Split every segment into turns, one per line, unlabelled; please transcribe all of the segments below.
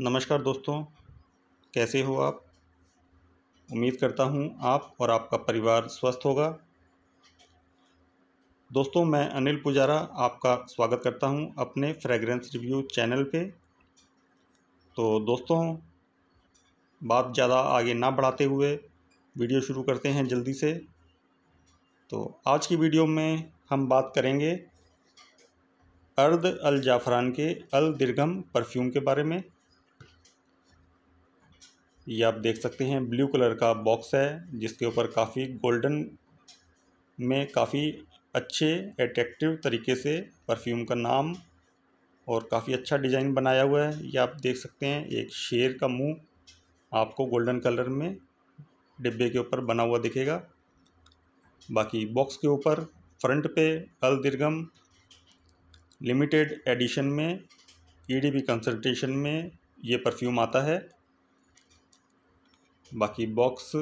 नमस्कार दोस्तों कैसे हो आप उम्मीद करता हूँ आप और आपका परिवार स्वस्थ होगा दोस्तों मैं अनिल पुजारा आपका स्वागत करता हूँ अपने फ्रेगरेंस रिव्यू चैनल पे तो दोस्तों बात ज़्यादा आगे ना बढ़ाते हुए वीडियो शुरू करते हैं जल्दी से तो आज की वीडियो में हम बात करेंगे अर्द अल जाफरान के अल दिरगम परफ्यूम के बारे में ये आप देख सकते हैं ब्लू कलर का बॉक्स है जिसके ऊपर काफ़ी गोल्डन में काफ़ी अच्छे एट्रैक्टिव तरीके से परफ्यूम का नाम और काफ़ी अच्छा डिज़ाइन बनाया हुआ है ये आप देख सकते हैं एक शेर का मुंह आपको गोल्डन कलर में डिब्बे के ऊपर बना हुआ दिखेगा बाकी बॉक्स के ऊपर फ्रंट पे अल दिर्गम लिमिटेड एडिशन में ई e डी में ये परफ्यूम आता है बाकी बॉक्स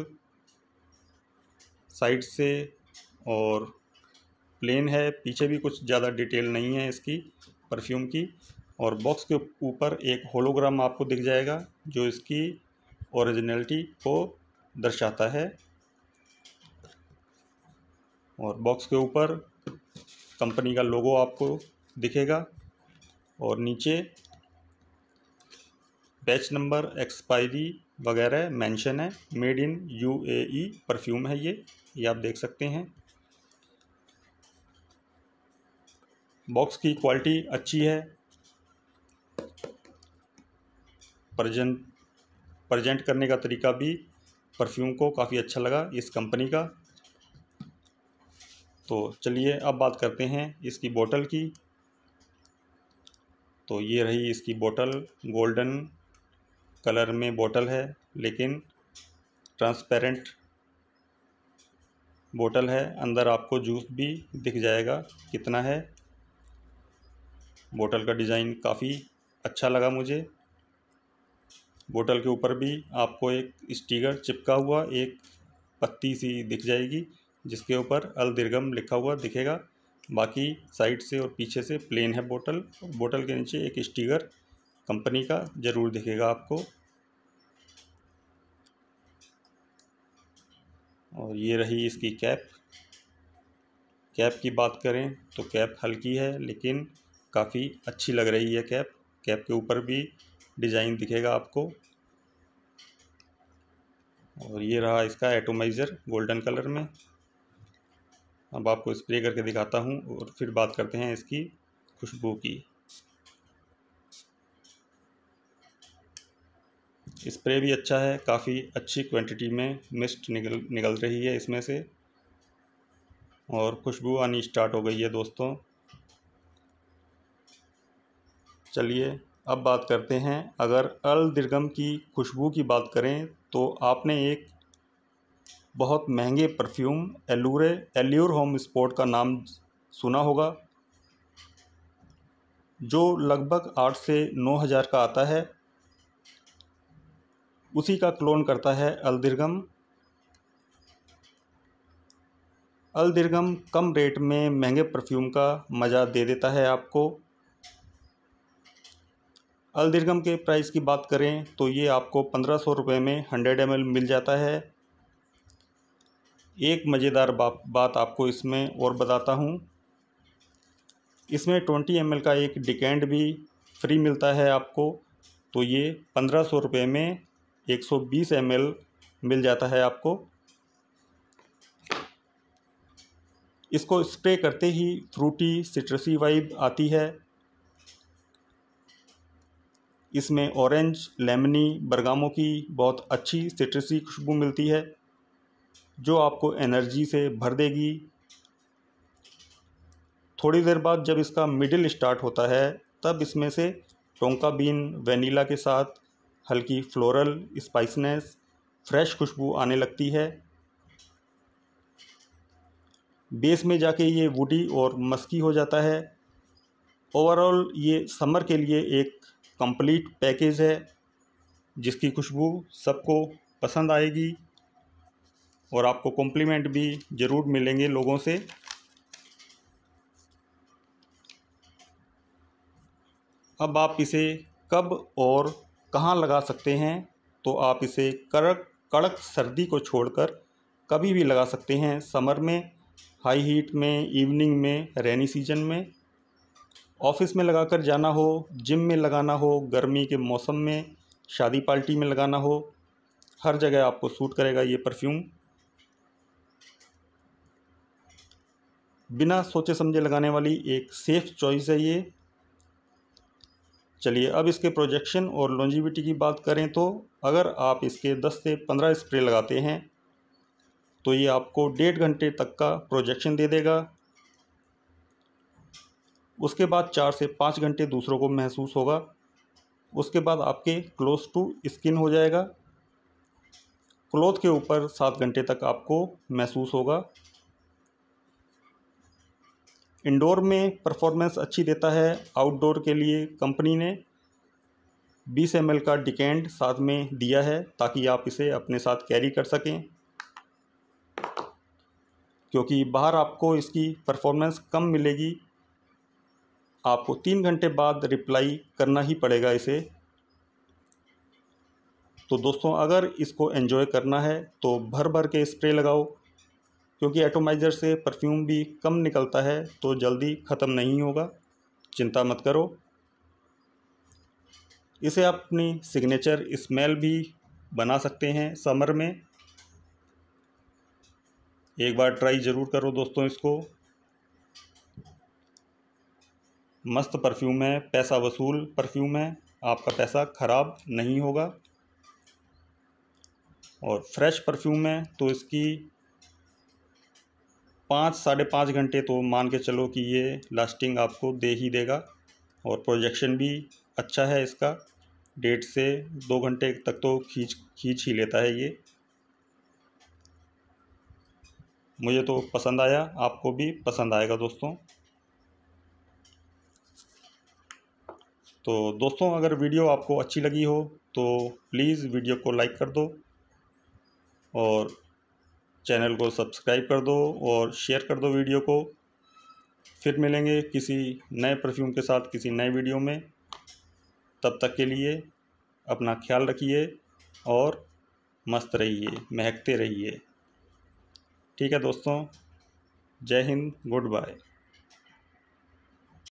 साइड से और प्लेन है पीछे भी कुछ ज़्यादा डिटेल नहीं है इसकी परफ्यूम की और बॉक्स के ऊपर एक होलोग्राम आपको दिख जाएगा जो इसकी ओरिजिनलिटी को दर्शाता है और बॉक्स के ऊपर कंपनी का लोगो आपको दिखेगा और नीचे बैच नंबर एक्सपायरी वगैरह मेंशन है मेड इन यूएई परफ्यूम है ये ये आप देख सकते हैं बॉक्स की क्वालिटी अच्छी है प्रजेंट प्रजेंट करने का तरीका भी परफ्यूम को काफ़ी अच्छा लगा इस कंपनी का तो चलिए अब बात करते हैं इसकी बोतल की तो ये रही इसकी बोतल गोल्डन कलर में बोतल है लेकिन ट्रांसपेरेंट बोतल है अंदर आपको जूस भी दिख जाएगा कितना है बोतल का डिज़ाइन काफ़ी अच्छा लगा मुझे बोतल के ऊपर भी आपको एक स्टिकर चिपका हुआ एक पत्ती सी दिख जाएगी जिसके ऊपर अल दीर्घम लिखा हुआ दिखेगा बाकी साइड से और पीछे से प्लेन है बोतल बोतल के नीचे एक स्टिकर कंपनी का ज़रूर दिखेगा आपको और ये रही इसकी कैप कैप की बात करें तो कैप हल्की है लेकिन काफ़ी अच्छी लग रही है कैप कैप के ऊपर भी डिज़ाइन दिखेगा आपको और ये रहा इसका एटोमाइज़र गोल्डन कलर में अब आपको स्प्रे करके दिखाता हूँ और फिर बात करते हैं इसकी खुशबू की स्प्रे भी अच्छा है काफ़ी अच्छी क्वांटिटी में मिस्ट निकल निकल रही है इसमें से और खुशबू आनी स्टार्ट हो गई है दोस्तों चलिए अब बात करते हैं अगर अल दिर्गम की खुशबू की बात करें तो आपने एक बहुत महंगे perfume Allure Allure Homme Sport का नाम सुना होगा जो लगभग आठ से नौ हज़ार का आता है उसी का क्लोन करता है अलदिरगम अलदीर्घम कम रेट में महंगे परफ्यूम का मज़ा दे देता है आपको अलदीर्घम के प्राइस की बात करें तो ये आपको पंद्रह सौ रुपये में हंड्रेड एम मिल जाता है एक मज़ेदार बात आपको इसमें और बताता हूँ इसमें ट्वेंटी एम का एक डिकेंड भी फ्री मिलता है आपको तो ये पंद्रह सौ रुपये में 120 सौ मिल जाता है आपको इसको स्प्रे करते ही फ्रूटी सिट्रसी वाइब आती है इसमें ऑरेंज लेमनी बरगामों की बहुत अच्छी सिट्रसी खुशबू मिलती है जो आपको एनर्जी से भर देगी थोड़ी देर बाद जब इसका मिडिल स्टार्ट होता है तब इसमें से टोंका बीन वनीला के साथ हल्की फ्लोरल स्पाइसनेस फ्रेश खुशबू आने लगती है बेस में जाके ये वुडी और मस्की हो जाता है ओवरऑल ये समर के लिए एक कंप्लीट पैकेज है जिसकी खुशबू सबको पसंद आएगी और आपको कॉम्प्लीमेंट भी ज़रूर मिलेंगे लोगों से अब आप इसे कब और कहाँ लगा सकते हैं तो आप इसे कड़क कड़क सर्दी को छोड़कर कभी भी लगा सकते हैं समर में हाई हीट में इवनिंग में रेनी सीजन में ऑफिस में लगा कर जाना हो जिम में लगाना हो गर्मी के मौसम में शादी पार्टी में लगाना हो हर जगह आपको सूट करेगा ये परफ्यूम बिना सोचे समझे लगाने वाली एक सेफ़ चॉइस है ये चलिए अब इसके प्रोजेक्शन और लॉन्जिविटी की बात करें तो अगर आप इसके 10 से 15 स्प्रे लगाते हैं तो ये आपको डेढ़ घंटे तक का प्रोजेक्शन दे देगा उसके बाद चार से पाँच घंटे दूसरों को महसूस होगा उसके बाद आपके क्लोज टू स्किन हो जाएगा क्लोथ के ऊपर सात घंटे तक आपको महसूस होगा इंडोर में परफॉर्मेंस अच्छी देता है आउटडोर के लिए कंपनी ने 20 एम का डिकेंड साथ में दिया है ताकि आप इसे अपने साथ कैरी कर सकें क्योंकि बाहर आपको इसकी परफॉर्मेंस कम मिलेगी आपको तीन घंटे बाद रिप्लाई करना ही पड़ेगा इसे तो दोस्तों अगर इसको एन्जॉय करना है तो भर भर के स्प्रे लगाओ क्योंकि एटोमाइज़र से परफ्यूम भी कम निकलता है तो जल्दी ख़त्म नहीं होगा चिंता मत करो इसे आप अपनी सिग्नेचर स्मेल भी बना सकते हैं समर में एक बार ट्राई ज़रूर करो दोस्तों इसको मस्त परफ्यूम है पैसा वसूल परफ्यूम है आपका पैसा ख़राब नहीं होगा और फ्रेश परफ्यूम है तो इसकी पाँच साढ़े पाँच घंटे तो मान के चलो कि ये लास्टिंग आपको दे ही देगा और प्रोजेक्शन भी अच्छा है इसका डेढ़ से दो घंटे तक तो खींच खींच ही लेता है ये मुझे तो पसंद आया आपको भी पसंद आएगा दोस्तों तो दोस्तों अगर वीडियो आपको अच्छी लगी हो तो प्लीज़ वीडियो को लाइक कर दो और चैनल को सब्सक्राइब कर दो और शेयर कर दो वीडियो को फिर मिलेंगे किसी नए परफ्यूम के साथ किसी नए वीडियो में तब तक के लिए अपना ख्याल रखिए और मस्त रहिए महकते रहिए ठीक है दोस्तों जय हिंद गुड बाय